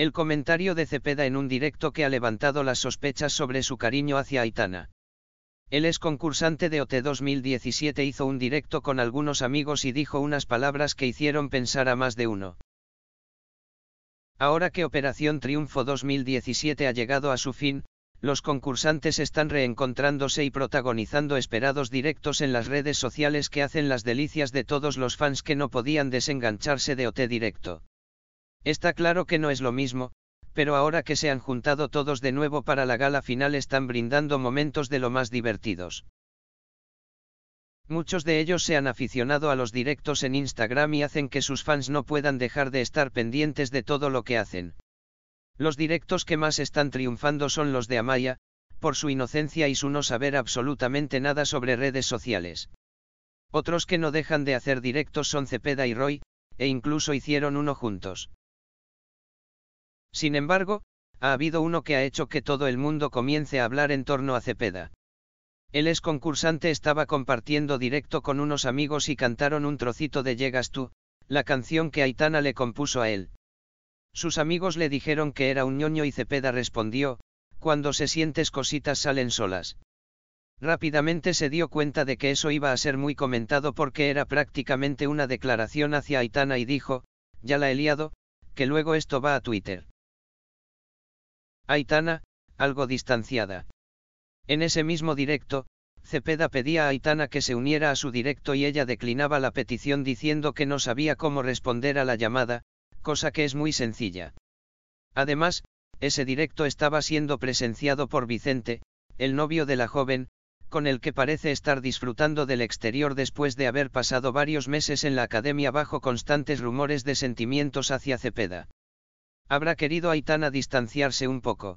El comentario de Cepeda en un directo que ha levantado las sospechas sobre su cariño hacia Aitana. El ex concursante de OT 2017 hizo un directo con algunos amigos y dijo unas palabras que hicieron pensar a más de uno. Ahora que Operación Triunfo 2017 ha llegado a su fin, los concursantes están reencontrándose y protagonizando esperados directos en las redes sociales que hacen las delicias de todos los fans que no podían desengancharse de OT Directo. Está claro que no es lo mismo, pero ahora que se han juntado todos de nuevo para la gala final están brindando momentos de lo más divertidos. Muchos de ellos se han aficionado a los directos en Instagram y hacen que sus fans no puedan dejar de estar pendientes de todo lo que hacen. Los directos que más están triunfando son los de Amaya, por su inocencia y su no saber absolutamente nada sobre redes sociales. Otros que no dejan de hacer directos son Cepeda y Roy, e incluso hicieron uno juntos. Sin embargo, ha habido uno que ha hecho que todo el mundo comience a hablar en torno a Cepeda. El ex concursante estaba compartiendo directo con unos amigos y cantaron un trocito de Llegas tú, la canción que Aitana le compuso a él. Sus amigos le dijeron que era un ñoño y Cepeda respondió, cuando se sientes cositas salen solas. Rápidamente se dio cuenta de que eso iba a ser muy comentado porque era prácticamente una declaración hacia Aitana y dijo, ya la he liado, que luego esto va a Twitter. Aitana, algo distanciada. En ese mismo directo, Cepeda pedía a Aitana que se uniera a su directo y ella declinaba la petición diciendo que no sabía cómo responder a la llamada, cosa que es muy sencilla. Además, ese directo estaba siendo presenciado por Vicente, el novio de la joven, con el que parece estar disfrutando del exterior después de haber pasado varios meses en la academia bajo constantes rumores de sentimientos hacia Cepeda. Habrá querido Aitana distanciarse un poco,